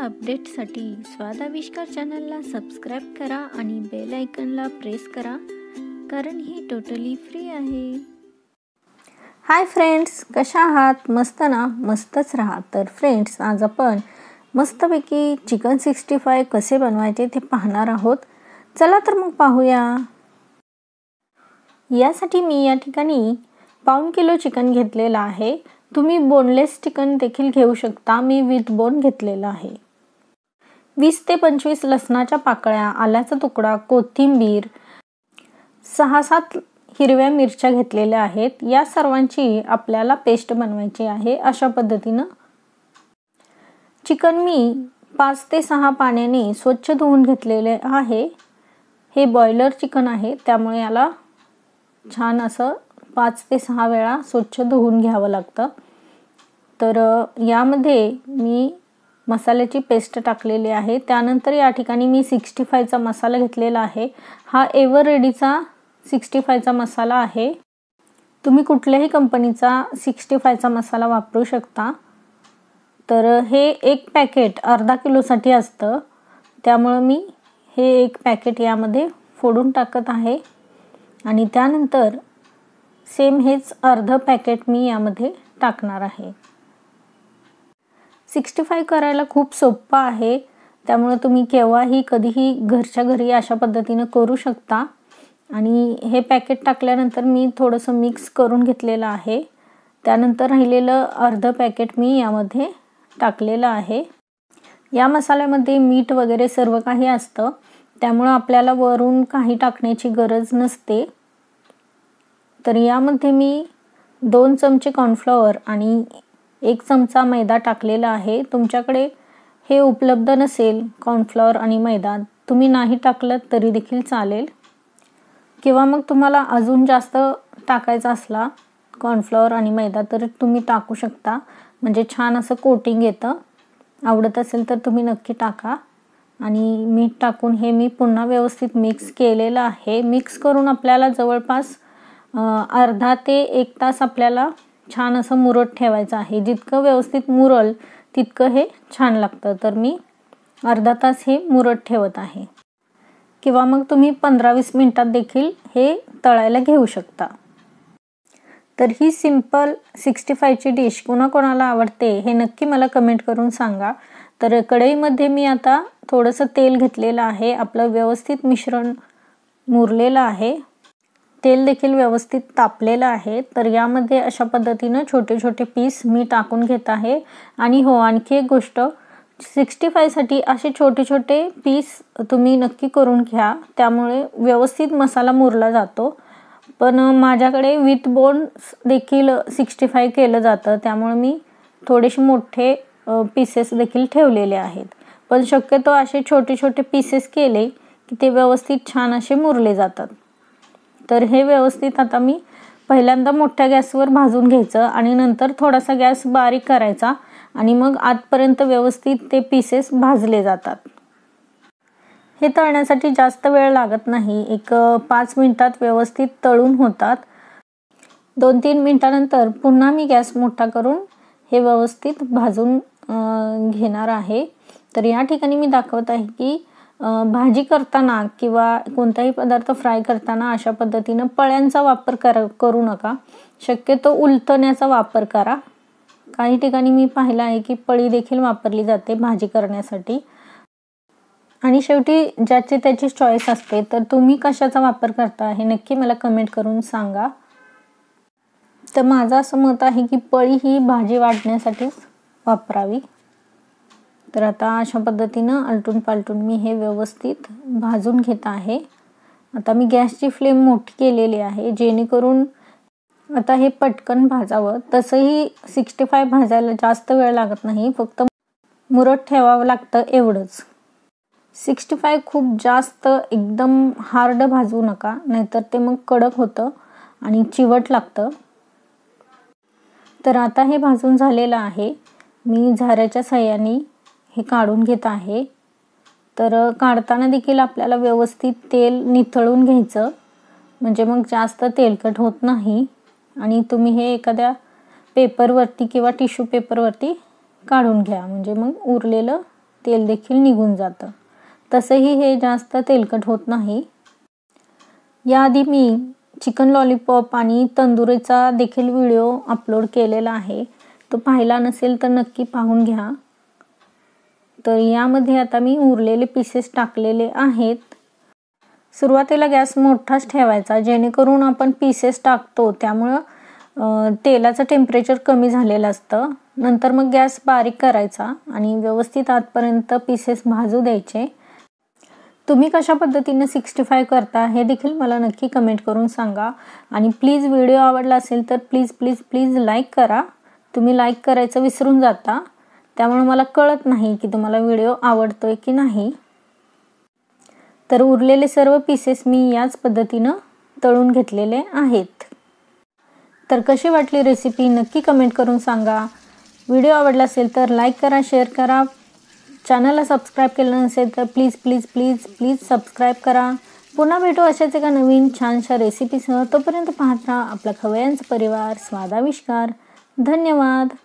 ताज्या अपडेटसाठी स्वादाविष्कार चॅनलला सबस्क्राईब करा आणि बेल आयकनला प्रेस करा कारण ही टोटली फ्री आहे हाय फ्रेंड्स कशा आहात मस्त ना मस्तच राहा तर फ्रेंड्स आज आपण मस्तपैकी चिकन सिक्स्टी फाय कसे बनवायचे ते पाहणार आहोत चला तर मग पाहूया यासाठी मी या ठिकाणी पाऊण किलो चिकन घेतलेलं आहे तुम्ही बोनलेस चिकन देखील घेऊ शकता मी विथ बोन घेतलेलं आहे वीस ते पंचवीस लसणाच्या पाकळ्या आल्याचा तुकडा कोथिंबीर सहा सात हिरव्या मिरच्या घेतलेल्या आहेत या सर्वांची आपल्याला पेस्ट बनवायची आहे अशा पद्धतीनं चिकन मी पाच ते सहा पाण्याने स्वच्छ धुवून घेतलेले आहे हे बॉयलर चिकन आहे त्यामुळे याला छान असं पाच ते सहा वेळा स्वच्छ धुवून घ्यावं लागतं तर यामध्ये मी मसाल्याची पेस्ट टाकलेली आहे त्यानंतर या ठिकाणी मी सिक्स्टी फायचा मसाला घेतलेला आहे हा एवर रेडीचा सिक्स्टी फायचा मसाला आहे तुम्ही कुठल्याही कंपनीचा सिक्स्टी फायचा मसाला वापरू शकता तर हे एक पॅकेट अर्धा किलोसाठी असतं त्यामुळं मी हे एक पॅकेट यामध्ये फोडून टाकत आहे आणि त्यानंतर सेम हेच अर्धं पॅकेट मी यामध्ये टाकणार आहे सिक्स्टी फाय करायला खूप सोप्पं आहे त्यामुळं तुम्ही केव्हाही कधीही घरच्या घरी अशा पद्धतीनं करू शकता आणि हे पॅकेट टाकल्यानंतर मी थोडंसं मिक्स करून घेतलेलं आहे त्यानंतर राहिलेलं अर्धं पॅकेट मी यामध्ये टाकलेलं आहे या मसाल्यामध्ये मीठ वगैरे सर्व काही असतं त्यामुळं आपल्याला वरून काही टाकण्याची गरज नसते तर यामध्ये मी दोन चमचे कॉर्नफ्लॉवर आणि एक चमचा मैदा टाकलेला आहे तुमच्याकडे हे उपलब्ध नसेल कॉर्नफ्लॉवर आणि मैदा तुम्ही नाही टाकलं तरी देखील चालेल किंवा मग तुम्हाला अजून जास्त टाकायचा असला कॉर्नफ्लॉवर आणि मैदा तर तुम्ही टाकू शकता म्हणजे छान असं कोटिंग येतं आवडत असेल तर तुम्ही नक्की टाका आणि मीठ टाकून हे मी पुन्हा व्यवस्थित मिक्स केलेलं आहे मिक्स करून आपल्याला जवळपास अर्धा ते एक तास आपल्याला छान असं मुरट ठेवायचं आहे जितकं व्यवस्थित मुरल तितकं हे छान लागतं तर मी अर्धा तास हे मुरट ठेवत आहे किंवा मग तुम्ही पंधरा वीस मिनटात देखील हे तळायला घेऊ शकता तर ही सिंपल सिक्स्टी फायची डिश कोणाकोणाला आवडते हे नक्की मला कमेंट करून सांगा तर कढईमध्ये मी आता थोडंसं तेल घेतलेलं आहे आपलं व्यवस्थित मिश्रण मुरलेलं आहे तेल देखील व्यवस्थित तापलेलं आहे तर यामध्ये अशा पद्धतीनं छोटे छोटे पीस मी टाकून घेत आहे आणि हो आणखी एक गोष्ट सिक्स्टी फायसाठी असे छोटे छोटे पीस तुम्ही नक्की करून घ्या त्यामुळे व्यवस्थित मसाला मुरला जातो पण माझ्याकडे विथ बोन्स देखील सिक्स्टी फाय केलं जातं त्यामुळे मी थोडेसे मोठे पीसेस देखील ठेवलेले आहेत पण शक्यतो असे छोटे छोटे पीसेस केले की ते व्यवस्थित छान असे मुरले जातात तर हे व्यवस्थित आता मी पहिल्यांदा मोठ्या गॅसवर भाजून घ्यायचं आणि नंतर थोडासा गॅस बारीक करायचा आणि मग आतपर्यंत व्यवस्थित ते पीसेस भाजले जातात हे तळण्यासाठी जास्त वेळ लागत नाही एक पाच मिनिटात व्यवस्थित तळून होतात दोन तीन मिनटानंतर पुन्हा मी गॅस मोठा करून हे व्यवस्थित भाजून घेणार आहे तर या ठिकाणी मी दाखवत आहे की भाजी करताना किंवा कोणताही पदार्थ फ्राय करताना अशा पद्धतीनं पळ्यांचा वापर कर करू नका शक्यतो उलथण्याचा वापर करा काही ठिकाणी मी पाहिलं आहे की पळी देखील वापरली जाते भाजी करण्यासाठी आणि शेवटी ज्याची त्याची चॉईस असते तर तुम्ही कशाचा वापर करता हे नक्की मला कमेंट करून सांगा तर माझं असं मत आहे की पळी ही भाजी वाढण्यासाठीच वापरावी तर आता अशा पद्धतीनं आलटून पालटून मी हे व्यवस्थित भाजून घेत आहे आता मी गॅसची फ्लेम मोठी केलेली आहे जेणेकरून आता हे पटकन भाजावं तसंही सिक्स्टी फाय भाजायला जास्त वेळ लागत नाही फक्त मुरत ठेवावं लागतं एवढंच सिक्स्टी फाय खूप जास्त एकदम हार्ड भाजू नका नाहीतर ते मग कडक होतं आणि चिवट लागतं तर आता हे भाजून झालेलं आहे मी झाऱ्याच्या सहाय्याने हे काढून घेत आहे तर काढताना देखील आपल्याला व्यवस्थित तेल निथळून घ्यायचं म्हणजे मग जास्त तेलकट होत नाही आणि तुम्ही हे एखाद्या पेपरवरती किंवा टिश्यू पेपरवरती काढून घ्या म्हणजे मग उरलेलं तेल देखील निघून जातं तसंही हे जास्त तेलकट होत नाही याआधी मी चिकन लॉलीपॉप आणि तंदुरीचा देखील व्हिडिओ अपलोड केलेला आहे तो पाहिला नसेल तर नक्की पाहून घ्या तर यामध्ये आता मी उरलेले पीसेस टाकलेले आहेत सुरुवातीला गॅस मोठाच ठेवायचा जेणेकरून आपण पीसेस टाकतो त्यामुळं तेलाचं टेम्परेचर कमी झालेलं असतं नंतर मग गॅस बारीक करायचा आणि व्यवस्थित आतपर्यंत पीसेस भाजू द्यायचे तुम्ही कशा पद्धतीने सिक्स्टी फाय करता हे देखील मला नक्की कमेंट करून सांगा आणि प्लीज व्हिडिओ आवडला असेल तर प्लीज प्लीज प्लीज लाईक करा तुम्ही लाईक करायचं विसरून जाता त्यामुळे मला कळत नाही की तुम्हाला व्हिडिओ आवडतोय की नाही तर उरलेले सर्व पीसेस मी याच पद्धतीनं तळून घेतलेले आहेत तर कशी वाटली रेसिपी नक्की कमेंट करून सांगा व्हिडिओ आवडला असेल तर लाईक करा शेअर करा चॅनलला सबस्क्राईब केलं नसेल तर please please please please subscribe करा पुन्हा भेटू अशाच एका नवीन छानशा रेसिपीसह तोपर्यंत पाहत राहा आपला खवयांचा परिवार स्वादाविष्कार धन्यवाद